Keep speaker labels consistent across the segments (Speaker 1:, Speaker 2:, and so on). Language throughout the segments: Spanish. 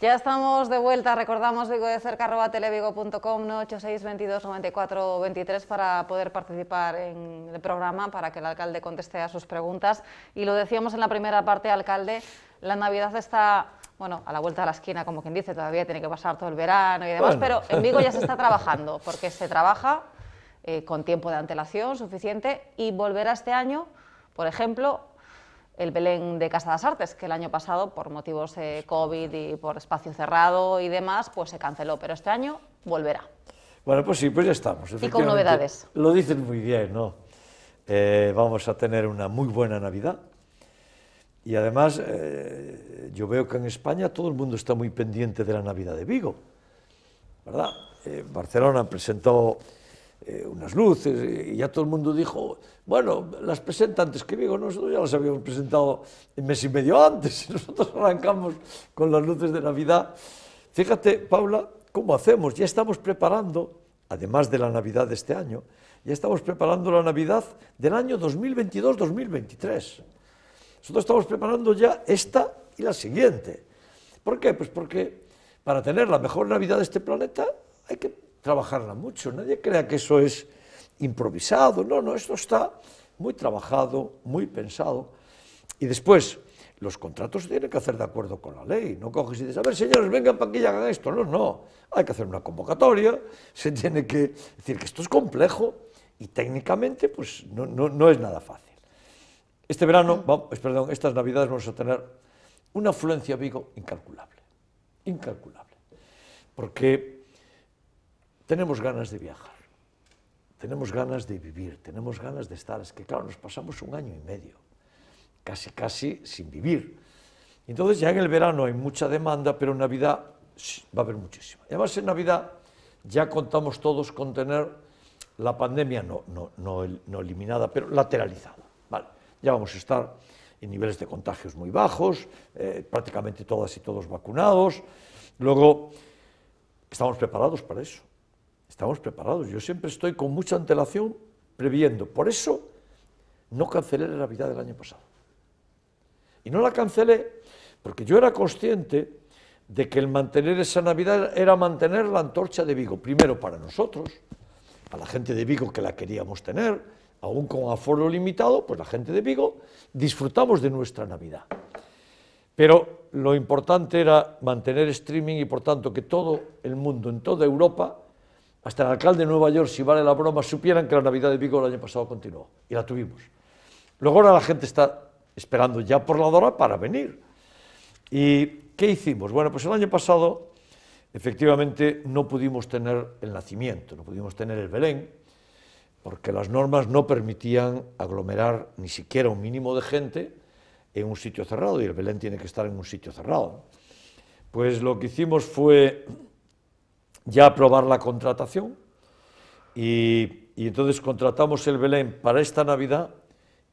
Speaker 1: Ya estamos de vuelta, recordamos Vigo de cerca, arroba televigo.com, 86 22 94 para poder participar en el programa, para que el alcalde conteste a sus preguntas. Y lo decíamos en la primera parte, alcalde, la Navidad está, bueno, a la vuelta de la esquina, como quien dice, todavía tiene que pasar todo el verano y demás, pero en Vigo ya se está trabajando, porque se trabaja eh, con tiempo de antelación suficiente y volverá este año, por ejemplo, el Belén de Casa de las Artes, que el año pasado, por motivos de eh, COVID y por espacio cerrado y demás, pues se canceló, pero este año volverá.
Speaker 2: Bueno, pues sí, pues ya estamos. Y con novedades. Lo dicen muy bien, ¿no? Eh, vamos a tener una muy buena Navidad. Y además, eh, yo veo que en España todo el mundo está muy pendiente de la Navidad de Vigo, ¿verdad? Barcelona presentó eh, unas luces, eh, y ya todo el mundo dijo, bueno, las presenta antes que digo, nosotros ya las habíamos presentado un mes y medio antes, y nosotros arrancamos con las luces de Navidad. Fíjate, Paula, ¿cómo hacemos? Ya estamos preparando, además de la Navidad de este año, ya estamos preparando la Navidad del año 2022-2023. Nosotros estamos preparando ya esta y la siguiente. ¿Por qué? Pues porque para tener la mejor Navidad de este planeta hay que trabajarla mucho. Nadie crea que eso es improvisado. No, no, esto está muy trabajado, muy pensado. Y después, los contratos se tienen que hacer de acuerdo con la ley. No coges y dices, a ver, señores, vengan para que hagan esto. No, no. Hay que hacer una convocatoria, se tiene que decir que esto es complejo y técnicamente pues no, no, no es nada fácil. Este verano, pues, perdón, estas navidades vamos a tener una afluencia Vigo incalculable. Incalculable. Porque tenemos ganas de viajar, tenemos ganas de vivir, tenemos ganas de estar. Es que, claro, nos pasamos un año y medio, casi, casi sin vivir. Entonces ya en el verano hay mucha demanda, pero en Navidad va a haber muchísima. Además, en Navidad ya contamos todos con tener la pandemia, no, no, no, no eliminada, pero lateralizada. Vale, ya vamos a estar en niveles de contagios muy bajos, eh, prácticamente todas y todos vacunados. Luego, estamos preparados para eso estamos preparados. Yo siempre estoy con mucha antelación previendo. Por eso no cancelé la Navidad del año pasado. Y no la cancelé porque yo era consciente de que el mantener esa Navidad era mantener la antorcha de Vigo, primero para nosotros, para la gente de Vigo que la queríamos tener, aún con aforo limitado, pues la gente de Vigo disfrutamos de nuestra Navidad. Pero lo importante era mantener streaming y por tanto que todo el mundo, en toda Europa, hasta el alcalde de Nueva York, si vale la broma, supieran que la Navidad de Vigo el año pasado continuó. Y la tuvimos. Luego ahora la gente está esperando ya por la hora para venir. ¿Y qué hicimos? Bueno, pues el año pasado efectivamente no pudimos tener el nacimiento, no pudimos tener el Belén, porque las normas no permitían aglomerar ni siquiera un mínimo de gente en un sitio cerrado, y el Belén tiene que estar en un sitio cerrado. Pues lo que hicimos fue ya aprobar la contratación y, entonces contratamos el Belén para esta Navidad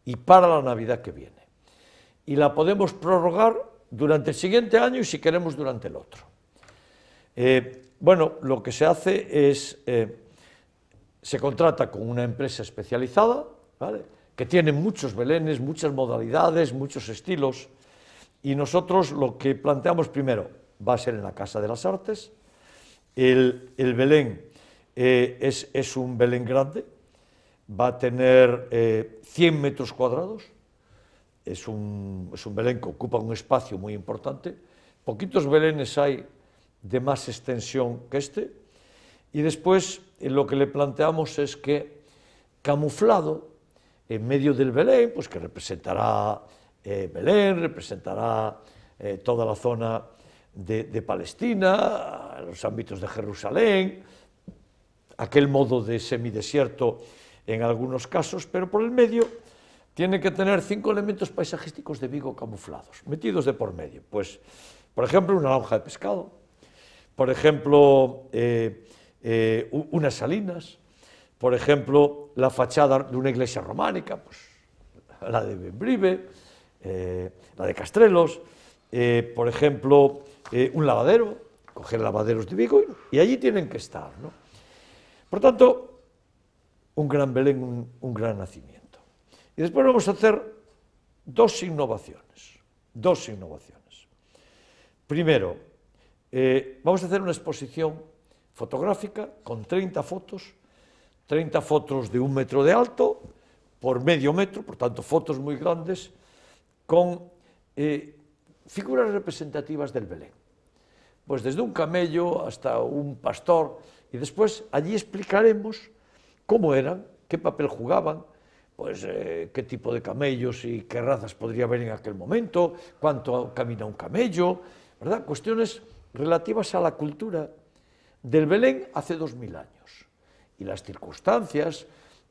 Speaker 2: y para la Navidad que viene. Y la podemos prorrogar durante el siguiente año y si queremos durante el otro. Eh, bueno, lo que se hace es, eh, se contrata con una empresa especializada, que tiene muchos belenes, muchas modalidades, muchos estilos, y nosotros lo que planteamos primero va a ser en la Casa de las Artes, El, el Belén eh, es, es, un Belén grande, va a tener eh, 100 metros cuadrados, es un, es un Belén que ocupa un espacio muy importante, poquitos Belenes hay de más extensión que este, y después eh, lo que le planteamos es que camuflado en medio del Belén, pues que representará eh, Belén, representará eh, toda la zona de, Palestina, los ámbitos de Jerusalén, aquel modo de semidesierto en algunos casos, pero por el medio tiene que tener cinco elementos paisajísticos de Vigo camuflados, metidos de por medio. Pues, por ejemplo, una lonja de pescado, por ejemplo, eh, eh, unas salinas, por ejemplo, la fachada de una iglesia románica, pues, la de Benbrive, eh, la de Castrelos, por ejemplo, eh, un lavadero, coger lavaderos de Vigo y allí tienen que estar. ¿no? Por tanto, un gran Belén, un, un gran nacimiento. Y después vamos a hacer dos innovaciones. Dos innovaciones. Primero, eh, vamos a hacer una exposición fotográfica con 30 fotos, 30 fotos de un metro de alto por medio metro, por tanto fotos muy grandes, con eh, figuras representativas del Belén. Pues desde un camello hasta un pastor, y después allí explicaremos cómo eran, qué papel jugaban, pues eh, qué tipo de camellos y qué razas podría haber en aquel momento, cuánto camina un camello, ¿verdad? Cuestiones relativas a la cultura del Belén hace dos mil años. Y las circunstancias,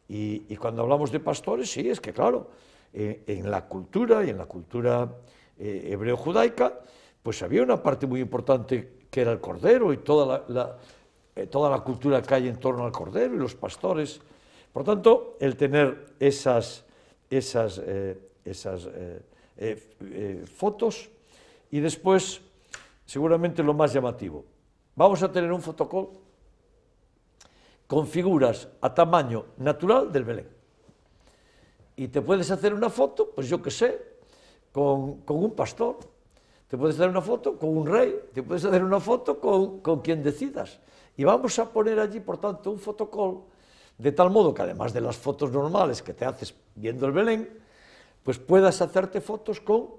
Speaker 2: y, cuando hablamos de pastores, sí, es que claro, eh, en la cultura y en la cultura eh, hebreo-judaica, pues había una parte muy importante que era el cordero y toda la, eh, toda la cultura que hay en torno al cordero y los pastores. Por tanto, el tener esas, esas, eh, esas fotos y después, seguramente lo más llamativo, vamos a tener un fotocol con figuras a tamaño natural del Belén. Y te puedes hacer una foto, pues yo qué sé, con, un pastor, te puedes hacer una foto con un rey, te puedes hacer una foto con, quien decidas. Y vamos a poner allí, por tanto, un fotocall, de tal modo que además de las fotos normales que te haces viendo el Belén, pues puedas hacerte fotos con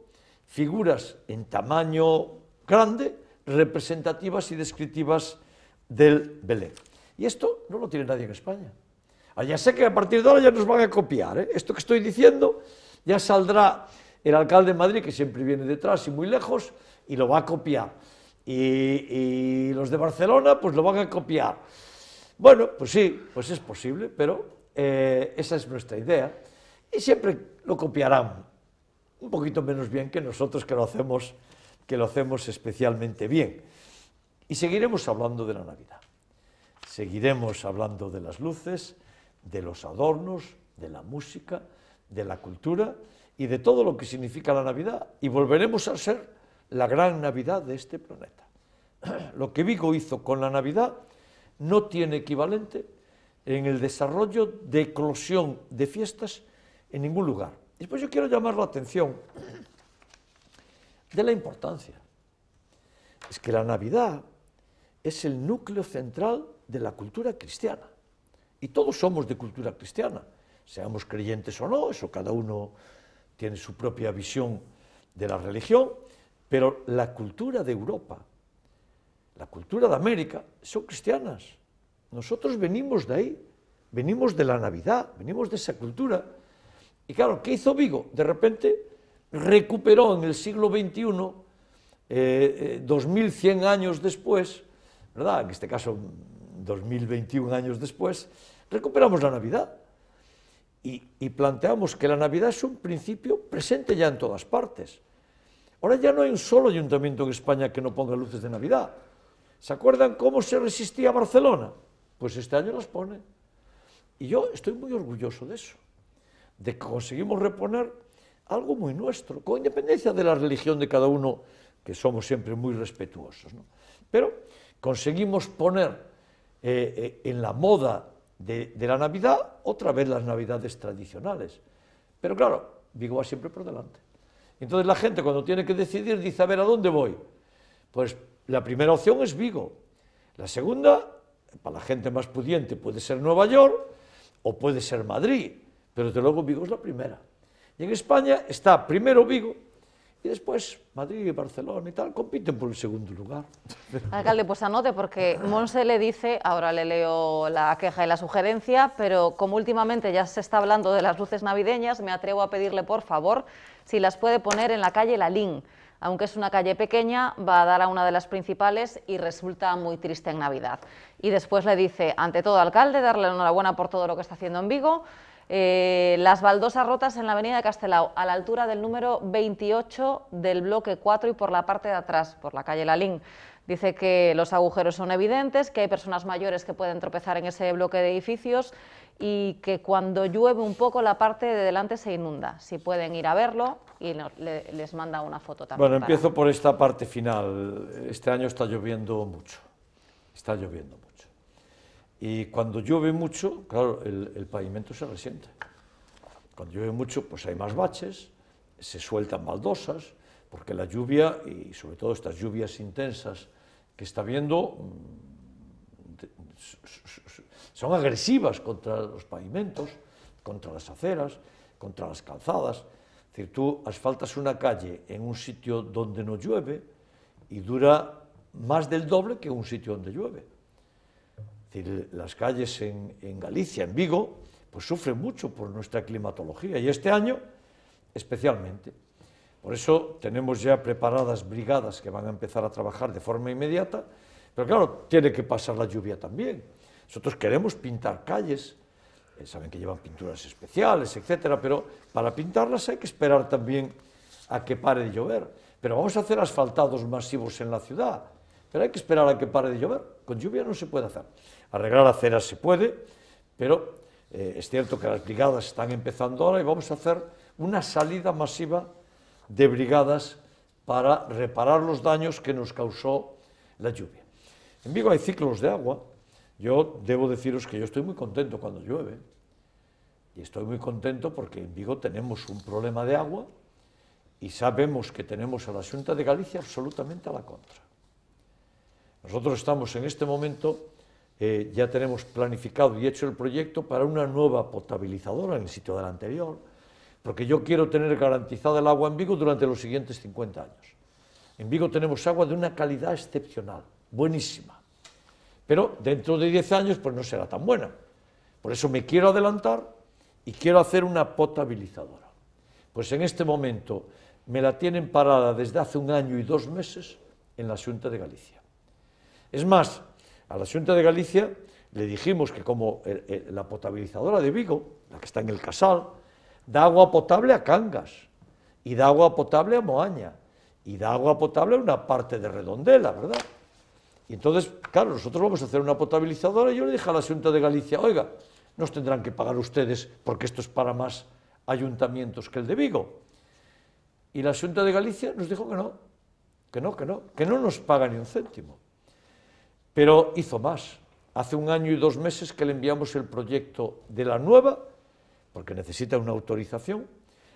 Speaker 2: figuras en tamaño grande, representativas y descriptivas del Belén. Y esto no lo tiene nadie en España. Ah, ya sé que a partir de ahora ya nos van a copiar. ¿eh? Esto que estoy diciendo ya saldrá el alcalde de Madrid, que siempre viene detrás y muy lejos, y lo va a copiar. Y, los de Barcelona, pues lo van a copiar. Bueno, pues sí, pues es posible, pero eh, esa es nuestra idea. Y siempre lo copiarán, un poquito menos bien que nosotros que lo hacemos, que lo hacemos especialmente bien. Y seguiremos hablando de la Navidad. Seguiremos hablando de las luces, de los adornos, de la música, de la cultura y de todo lo que significa la Navidad y volveremos a ser la gran Navidad de este planeta. Lo que Vigo hizo con la Navidad no tiene equivalente en el desarrollo de eclosión de fiestas en ningún lugar. Después yo quiero llamar la atención de la importancia. Es que la Navidad es el núcleo central de la cultura cristiana. Y todos somos de cultura cristiana, seamos creyentes o no, eso cada uno tiene su propia visión de la religión, pero la cultura de Europa, la cultura de América, son cristianas. Nosotros venimos de ahí, venimos de la Navidad, venimos de esa cultura. Y claro, ¿qué hizo Vigo? De repente recuperó en el siglo XXI, 2100 eh, eh, años después, ¿verdad? En este caso, 2021 años después, recuperamos la Navidad y, planteamos que la Navidad es un principio presente ya en todas partes. Ahora ya no hay un solo ayuntamiento en España que no ponga luces de Navidad. ¿Se acuerdan cómo se resistía Barcelona? Pues este año las pone. Y yo estoy muy orgulloso de eso, de que conseguimos reponer algo muy nuestro, con independencia de la religión de cada uno, que somos siempre muy respetuosos. Pero conseguimos poner eh, eh, en la moda de, la Navidad, otra vez las Navidades tradicionales. Pero claro, Vigo va siempre por delante. Entonces la gente cuando tiene que decidir dice, a ver, ¿a dónde voy? Pues la primera opción es Vigo. La segunda, para la gente más pudiente, puede ser Nueva York o puede ser Madrid. Pero desde luego Vigo es la primera. Y en España está primero Vigo, y después Madrid y Barcelona y tal compiten por el segundo lugar.
Speaker 1: Alcalde, pues anote, porque Monse le dice, ahora le leo la queja y la sugerencia, pero como últimamente ya se está hablando de las luces navideñas, me atrevo a pedirle por favor si las puede poner en la calle Lalín. Aunque es una calle pequeña, va a dar a una de las principales y resulta muy triste en Navidad. Y después le dice, ante todo, alcalde, darle enhorabuena por todo lo que está haciendo en Vigo. Eh, las baldosas rotas en la avenida de Castelao, a la altura del número 28 del bloque 4 y por la parte de atrás, por la calle Lalín. Dice que los agujeros son evidentes, que hay personas mayores que pueden tropezar en ese bloque de edificios y que cuando llueve un poco la parte de delante se inunda. Si pueden ir a verlo y les manda una foto también. Bueno, empiezo
Speaker 2: por esta parte final. Este año está lloviendo mucho. Está lloviendo mucho. Y cuando llueve mucho, claro, el, pavimento se resiente. Cuando llueve mucho, pues hay más baches, se sueltan baldosas, porque la lluvia, y sobre todo estas lluvias intensas que está viendo, mm, son agresivas contra los pavimentos, contra las aceras, contra las calzadas. Es decir, tú asfaltas una calle en un sitio donde no llueve y dura más del doble que un sitio donde llueve las calles en, Galicia, en Vigo, pues sufren mucho por nuestra climatología y este año especialmente. Por eso tenemos ya preparadas brigadas que van a empezar a trabajar de forma inmediata, pero claro, tiene que pasar la lluvia también. Nosotros queremos pintar calles, eh, saben que llevan pinturas especiales, etcétera, pero para pintarlas hay que esperar también a que pare de llover. Pero vamos a hacer asfaltados masivos en la ciudad, pero hay que esperar a que pare de llover. Con lluvia no se puede hacer arreglar aceras se puede, pero eh, es cierto que las brigadas están empezando ahora y vamos a hacer una salida masiva de brigadas para reparar los daños que nos causó la lluvia. En Vigo hay ciclos de agua. Yo debo deciros que yo estoy muy contento cuando llueve. Y estoy muy contento porque en Vigo tenemos un problema de agua y sabemos que tenemos a la Junta de Galicia absolutamente a la contra. Nosotros estamos en este momento eh, ya tenemos planificado y hecho el proyecto para una nueva potabilizadora en el sitio de la anterior, porque yo quiero tener garantizada el agua en Vigo durante los siguientes 50 años. En Vigo tenemos agua de una calidad excepcional, buenísima, pero dentro de 10 años pues no será tan buena. Por eso me quiero adelantar y quiero hacer una potabilizadora. Pues en este momento me la tienen parada desde hace un año y dos meses en la Junta de Galicia. Es más, a la Junta de Galicia le dijimos que como la potabilizadora de Vigo, la que está en el Casal, da agua potable a Cangas, y da agua potable a Moaña, y da agua potable a una parte de Redondela, ¿verdad? Y entonces, claro, nosotros vamos a hacer una potabilizadora y yo le dije a la Junta de Galicia, oiga, nos tendrán que pagar ustedes porque esto es para más ayuntamientos que el de Vigo. Y la Junta de Galicia nos dijo que no, que no, que no, que no nos paga ni un céntimo. Pero hizo más. Hace un año y dos meses que le enviamos el proyecto de la nueva, porque necesita una autorización.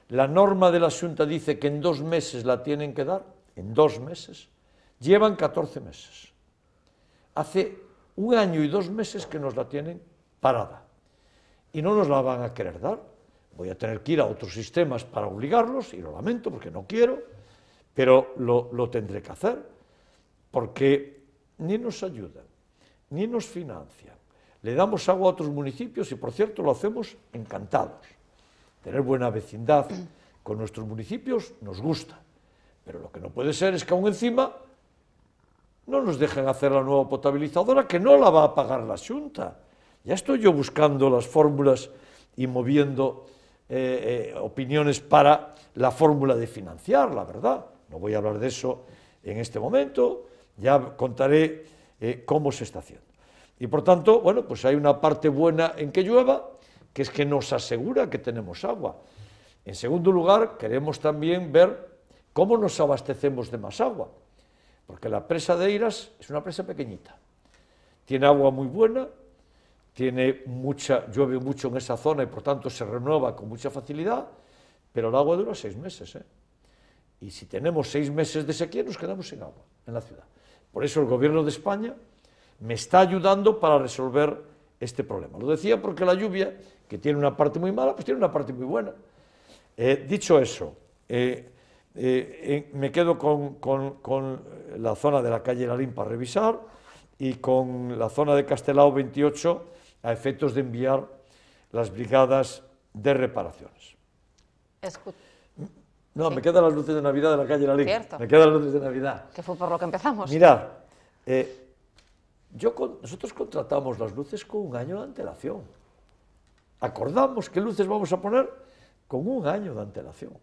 Speaker 2: La norma de la Junta dice que en dos meses la tienen que dar, en dos meses. Llevan 14 meses. Hace un año y dos meses que nos la tienen parada. Y no nos la van a querer dar. Voy a tener que ir a otros sistemas para obligarlos, y lo lamento porque no quiero, pero lo, lo tendré que hacer, porque ni nos ayudan, ni nos financian. Le damos agua a otros municipios y, por cierto, lo hacemos encantados. Tener buena vecindad con nuestros municipios nos gusta, pero lo que no puede ser es que aún encima no nos dejen hacer la nueva potabilizadora, que no la va a pagar la Junta. Ya estoy yo buscando las fórmulas y moviendo eh, eh, opiniones para la fórmula de financiar, la verdad. No voy a hablar de eso en este momento, ya contaré eh, cómo se está haciendo. Y por tanto, bueno, pues hay una parte buena en que llueva, que es que nos asegura que tenemos agua. En segundo lugar, queremos también ver cómo nos abastecemos de más agua, porque la presa de Eiras es una presa pequeñita. Tiene agua muy buena, tiene mucha, llueve mucho en esa zona y por tanto se renueva con mucha facilidad, pero el agua dura seis meses. ¿eh? Y si tenemos seis meses de sequía, nos quedamos sin agua en la ciudad. Por eso el gobierno de España me está ayudando para resolver este problema. Lo decía porque la lluvia, que tiene una parte muy mala, pues tiene una parte muy buena. Eh, dicho eso, eh, eh, me quedo con, la zona de la calle La Limpa para revisar y con la zona de Castelao 28 a efectos de enviar las brigadas de reparaciones. Escucha. No, me quedan las luces de Navidad de la calle La Me quedan las luces de Navidad.
Speaker 1: Que fue por lo que empezamos. Mira,
Speaker 2: eh, nosotros contratamos las luces con un año de antelación. Acordamos qué luces vamos a poner con un año de antelación.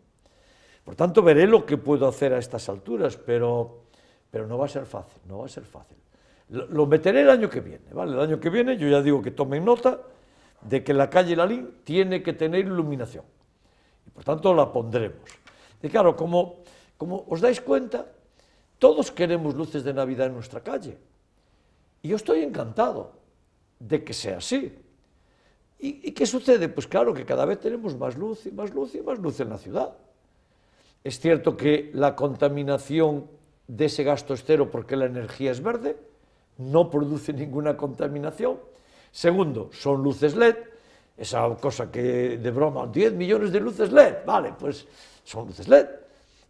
Speaker 2: Por tanto, veré lo que puedo hacer a estas alturas, pero, pero no va a ser fácil, no va a ser fácil. Lo, meteré el año que viene, ¿vale? El año que viene yo ya digo que tomen nota de que la calle Lalín tiene que tener iluminación. Y por tanto la pondremos. Y e claro, como, os dais cuenta, todos queremos luces de Navidad en nuestra calle. Y e yo estoy encantado de que sea así. ¿Y, e, qué sucede? Pues claro que cada vez tenemos más luz y más luz y más luz en la ciudad. Es cierto que la contaminación de ese gasto es cero porque la energía es verde, no produce ninguna contaminación. Segundo, son luces LED, esa cosa que de broma, 10 millones de luces LED, vale, pues son luces LED.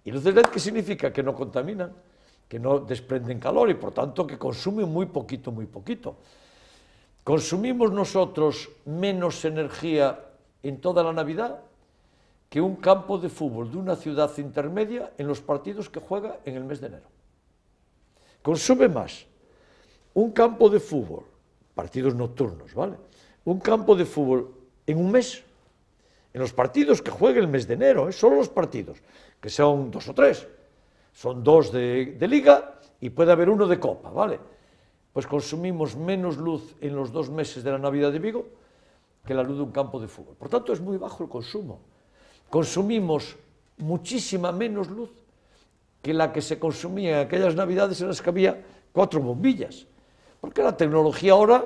Speaker 2: ¿Y luces LED qué significa? Que no contaminan, que no desprenden calor y por tanto que consumen muy poquito, muy poquito. ¿Consumimos nosotros menos energía en toda la Navidad que un campo de fútbol de una ciudad intermedia en los partidos que juega en el mes de enero? Consume más un campo de fútbol, partidos nocturnos, ¿vale? Un campo de fútbol en un mes en los partidos que juegue el mes de enero, ¿eh? solo los partidos, que son dos o tres. Son dos de, de liga y puede haber uno de copa, ¿vale? Pues consumimos menos luz en los dos meses de la Navidad de Vigo que la luz de un campo de fútbol. Por tanto, es muy bajo el consumo. Consumimos muchísima menos luz que la que se consumía en aquellas Navidades en las que había cuatro bombillas. Porque la tecnología ahora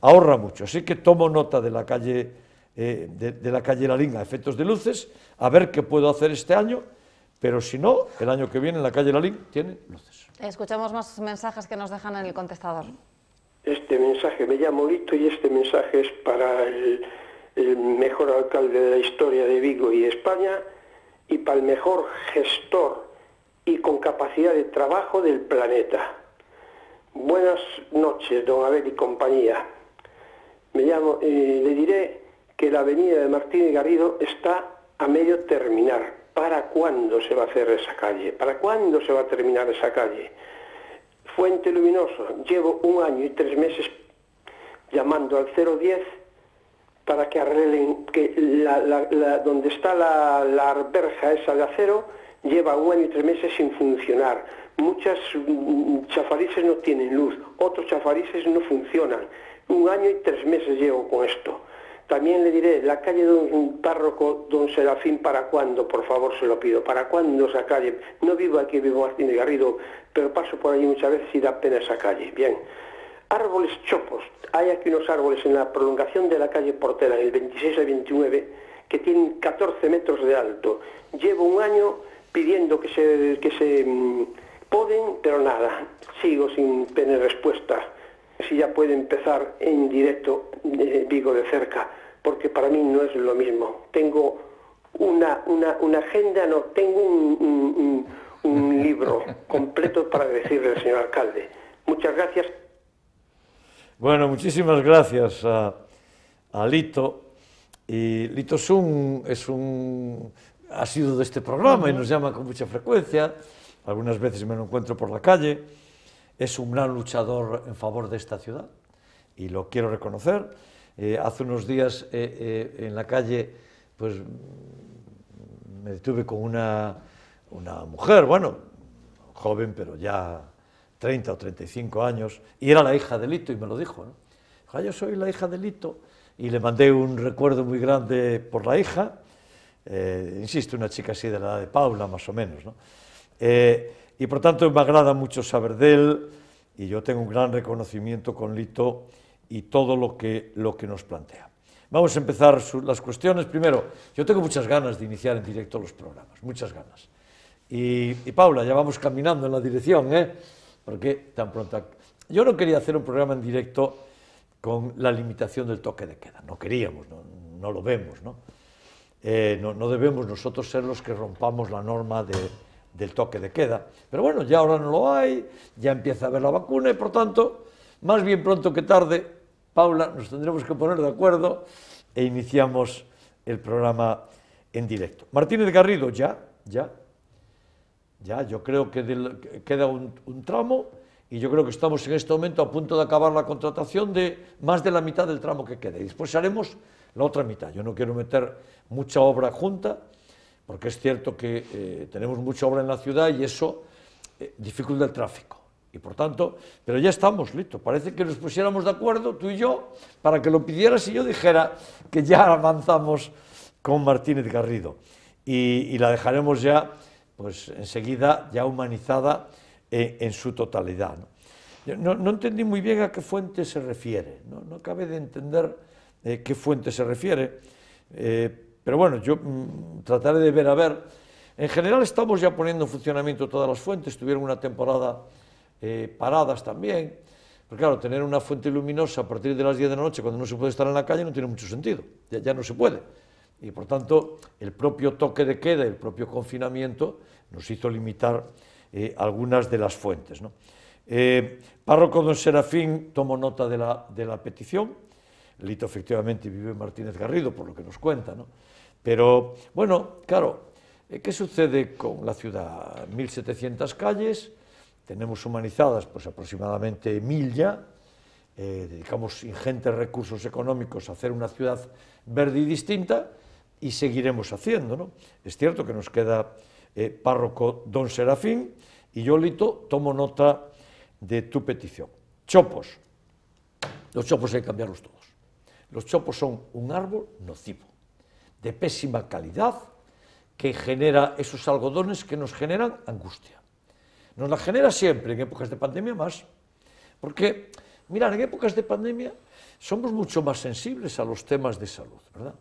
Speaker 2: ahorra mucho. Así que tomo nota de la calle eh, de, la calle La Linga, efectos de luces, a ver qué puedo hacer este año, pero si no, el año que viene en la calle La Linga tiene luces.
Speaker 1: Escuchamos más mensajes que nos dejan en el contestador.
Speaker 3: Este mensaje, me llamo Lito y este mensaje es para el, mejor alcalde de la historia de Vigo y España y para el mejor gestor y con capacidad de trabajo del planeta. Buenas noches, don Abel y compañía. Me llamo, eh, le diré que la avenida de Martín y Garrido está a medio terminar. ¿Para cuándo se va a hacer esa calle? ¿Para cuándo se va a terminar esa calle? Fuente Luminosa, llevo un año y tres meses llamando al 010 para que arreglen que donde está la, la esa de acero lleva un año y tres meses sin funcionar. Muchas mm, chafarices no tienen luz, otros chafarices no funcionan. Un año y tres meses llevo con esto. También le diré, la calle de un párroco, don Serafín, ¿para cuándo? Por favor, se lo pido. ¿Para cuándo esa calle? No vivo aquí, vivo Martín de Garrido, pero paso por allí muchas veces y da pena esa calle. Bien. Árboles chopos. Hay aquí unos árboles en la prolongación de la calle Portela, en el 26 al 29, que tienen 14 metros de alto. Llevo un año pidiendo que se, que se mm, poden, pero nada, sigo sin tener respuesta. Si ya puede empezar en directo, eh, vigo de cerca porque para mí no es lo mismo. Tengo una, una, agenda, no, tengo un, libro completo para decirle al señor alcalde. Muchas gracias.
Speaker 2: Bueno, muchísimas gracias a, Lito. Y Lito es es un, ha sido de este programa y nos llama con mucha frecuencia. Algunas veces me lo encuentro por la calle. Es un gran luchador en favor de esta ciudad y lo quiero reconocer. Eh, hace unos días eh, eh, en la calle, pues me detuve con una, mujer, bueno, joven, pero ya 30 o 35 años, y era la hija de Lito y me lo dijo. Dijo, ah, yo soy la hija de Lito y le mandé un recuerdo muy grande por la hija, insisto, una chica así de la edad de Paula, más o menos. y por tanto me agrada mucho saber de él y yo tengo un gran reconocimiento con Lito y todo lo que, lo que nos plantea. Vamos a empezar las cuestiones. Primero, yo tengo muchas ganas de iniciar en directo los programas, muchas ganas. Y, Paula, ya vamos caminando en la dirección, ¿eh? Porque tan pronto... Yo no quería hacer un programa en directo con la limitación del toque de queda, no queríamos, no, lo vemos, eh, ¿no? no, debemos nosotros ser los que rompamos la norma del toque de queda. Pero bueno, ya ahora no lo hay, ya empieza a haber la vacuna y por tanto, más bien pronto que tarde, Paula, nos tendremos que poner de acuerdo e iniciamos el programa en directo. Martínez Garrido, ya, ya, ya, yo creo que queda un, tramo y yo creo que estamos en este momento a punto de acabar la contratación de más de la mitad del tramo que queda. Y después haremos la otra mitad. Yo no quiero meter mucha obra junta, porque es cierto que eh, tenemos mucha obra en la ciudad y eso eh, dificulta el tráfico. Y por tanto, pero ya estamos listos. Parece que nos pusiéramos de acuerdo, tú y yo, para que lo pidieras y yo dijera que ya avanzamos con Martínez Garrido. Y, la dejaremos ya, pues enseguida, ya humanizada eh, en su totalidad. ¿no? No, no entendí muy bien a qué fuente se refiere. No, no cabe de entender eh, qué fuente se refiere. Eh, pero bueno, yo mm, trataré de ver a ver. En general estamos ya poniendo en funcionamiento todas las fuentes. Tuvieron una temporada eh, paradas también. Pero claro, tener una fuente luminosa a partir de las 10 de la noche cuando no se puede estar en la calle no tiene mucho sentido, ya, no se puede. Y por tanto, el propio toque de queda, el propio confinamiento nos hizo limitar eh, algunas de las fuentes. Eh, párroco don Serafín tomó nota de la, petición. Lito efectivamente vive Martínez Garrido, por lo que nos cuenta. Pero bueno, claro, ¿qué sucede con la ciudad? 1.700 calles, tenemos humanizadas pues, aproximadamente mil ya, eh, dedicamos ingentes recursos económicos a hacer una ciudad verde y distinta y seguiremos haciendo. Es cierto que nos queda eh, párroco don Serafín y yo, Lito, tomo nota de tu petición. Chopos. Los chopos hay que cambiarlos todos. Los chopos son un árbol nocivo, de pésima calidad, que genera esos algodones que nos generan angustia nos la genera siempre, en épocas de pandemia más. Porque, mira en épocas de pandemia somos mucho más sensibles a los temas de salud, ¿verdad?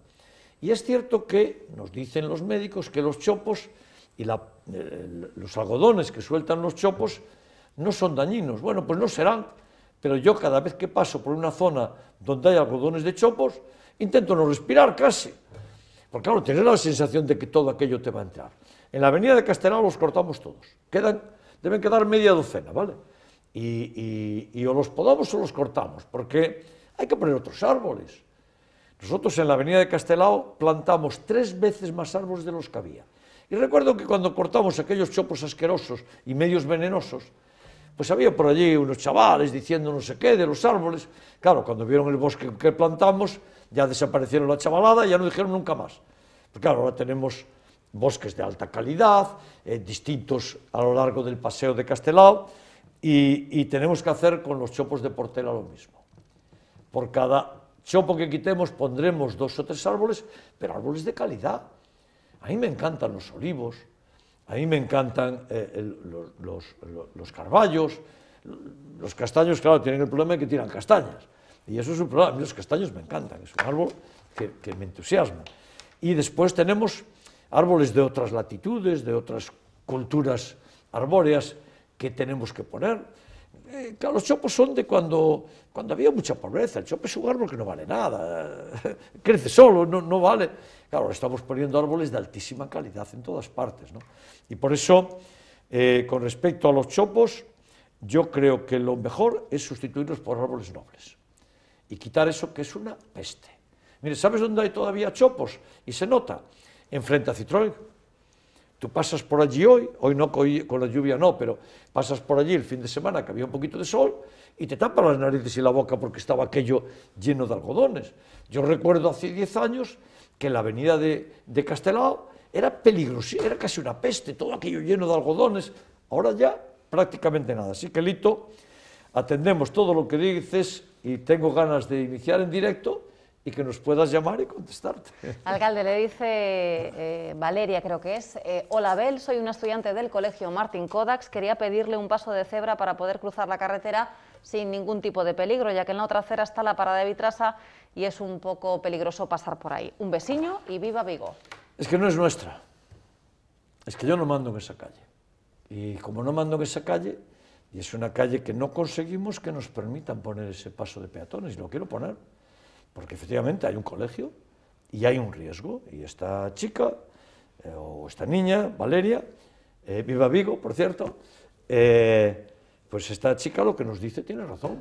Speaker 2: Y es cierto que nos dicen los médicos que los chopos y eh, los algodones que sueltan los chopos no son dañinos. Bueno, pues no serán, pero yo cada vez que paso por una zona donde hay algodones de chopos, intento no respirar casi. Porque claro, tener la sensación de que todo aquello te va a entrar. En la avenida de Castelao los cortamos todos. Quedan deben quedar media docena, ¿vale? Y, y, y ou los podamos ou los cortamos, porque hai que poner outros árboles. Nosotros en la avenida de Castelao plantamos tres veces máis árboles de los que había. E recuerdo que cando cortamos aquellos chopos asquerosos e medios venenosos, pues había por allí unos chavales diciendo no sé qué de los árboles. Claro, cuando vieron el bosque que plantamos, ya desaparecieron la chavalada y ya no dijeron nunca más. Pero claro, ahora tenemos bosques de alta calidad, eh, distintos a lo largo del paseo de Castelao, y, tenemos que hacer con los chopos de Portela lo mismo. Por cada chopo que quitemos pondremos dos o tres árboles, pero árboles de calidad. A mí me encantan los olivos, a mí me encantan eh, los, los, los carballos, los castaños, claro, tienen el problema de que tiran castañas. Y eso es un problema. A mí los castaños me encantan, es un árbol que me entusiasma. Y después tenemos árboles de otras latitudes, de otras culturas arbóreas que tenemos que poner. Eh, claro, los chopos son de cuando, cuando había mucha pobreza. El chopo es un árbol que no vale nada, crece solo, no, vale. Claro, estamos poniendo árboles de altísima calidad en todas partes. ¿no? Y por eso, eh, con respecto a los chopos, yo creo que lo mejor es sustituirlos por árboles nobles y quitar eso que es una peste. Mire, ¿sabes dónde hay todavía chopos? Y se nota enfrente a Citroën. Tú pasas por allí hoy, hoy no con la lluvia no, pero pasas por allí el fin de semana que había un poquito de sol y te tapan las narices y la boca porque estaba aquello lleno de algodones. Yo recuerdo hace 10 años que la avenida de, Castelao era peligrosa, era casi una peste, todo aquello lleno de algodones. Ahora ya prácticamente nada. Así que, Lito, atendemos todo lo que dices y tengo ganas de iniciar en directo y que nos puedas llamar y contestarte.
Speaker 1: Alcalde, le dice eh, Valeria, creo que es, eh, hola Bel, soy una estudiante del colegio Martin Kodaks, quería pedirle un paso de cebra para poder cruzar la carretera sin ningún tipo de peligro, ya que en la otra acera está la parada de Vitrasa y es un poco peligroso pasar por ahí. Un vecino y viva Vigo.
Speaker 2: Es que no es nuestra, es que yo no mando en esa calle. Y como no mando en esa calle, y es una calle que no conseguimos que nos permitan poner ese paso de peatones, y lo quiero poner, porque efectivamente hay un colegio y hay un riesgo. Y esta chica, eh, o esta niña, Valeria, eh, viva Vigo, por cierto, eh, pues esta chica lo que nos dice tiene razón.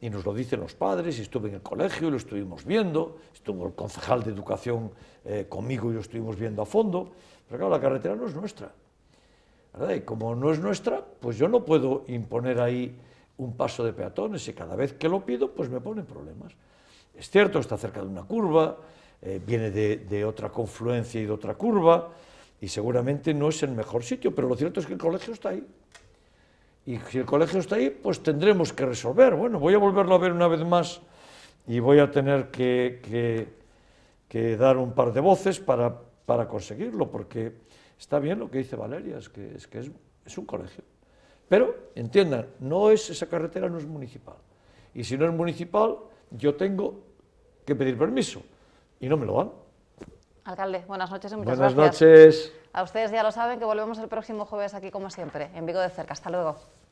Speaker 2: Y nos lo dicen los padres, y estuve en el colegio y lo estuvimos viendo, estuvo el concejal de educación eh, conmigo y lo estuvimos viendo a fondo. Pero claro, la carretera no es nuestra. Y como no es nuestra, pues yo no puedo imponer ahí un paso de peatones y cada vez que lo pido, pues me ponen problemas. Es cierto, está cerca de una curva, eh, viene de, otra confluencia y de otra curva, y seguramente no es el mejor sitio, pero lo cierto es que el colegio está ahí. Y si el colegio está ahí, pues tendremos que resolver. Bueno, voy a volverlo a ver una vez más y voy a tener que, dar un par de voces para, conseguirlo, porque está bien lo que dice Valeria, es que es, un colegio. Pero, entiendan, no es, esa carretera no es municipal. Y si no es municipal, yo tengo que pedir permiso y no me lo dan.
Speaker 1: Alcalde, buenas noches y muchas gracias. Buenas noches. A ustedes ya lo saben que volvemos el próximo jueves aquí como siempre, en Vigo de Cerca. Hasta luego.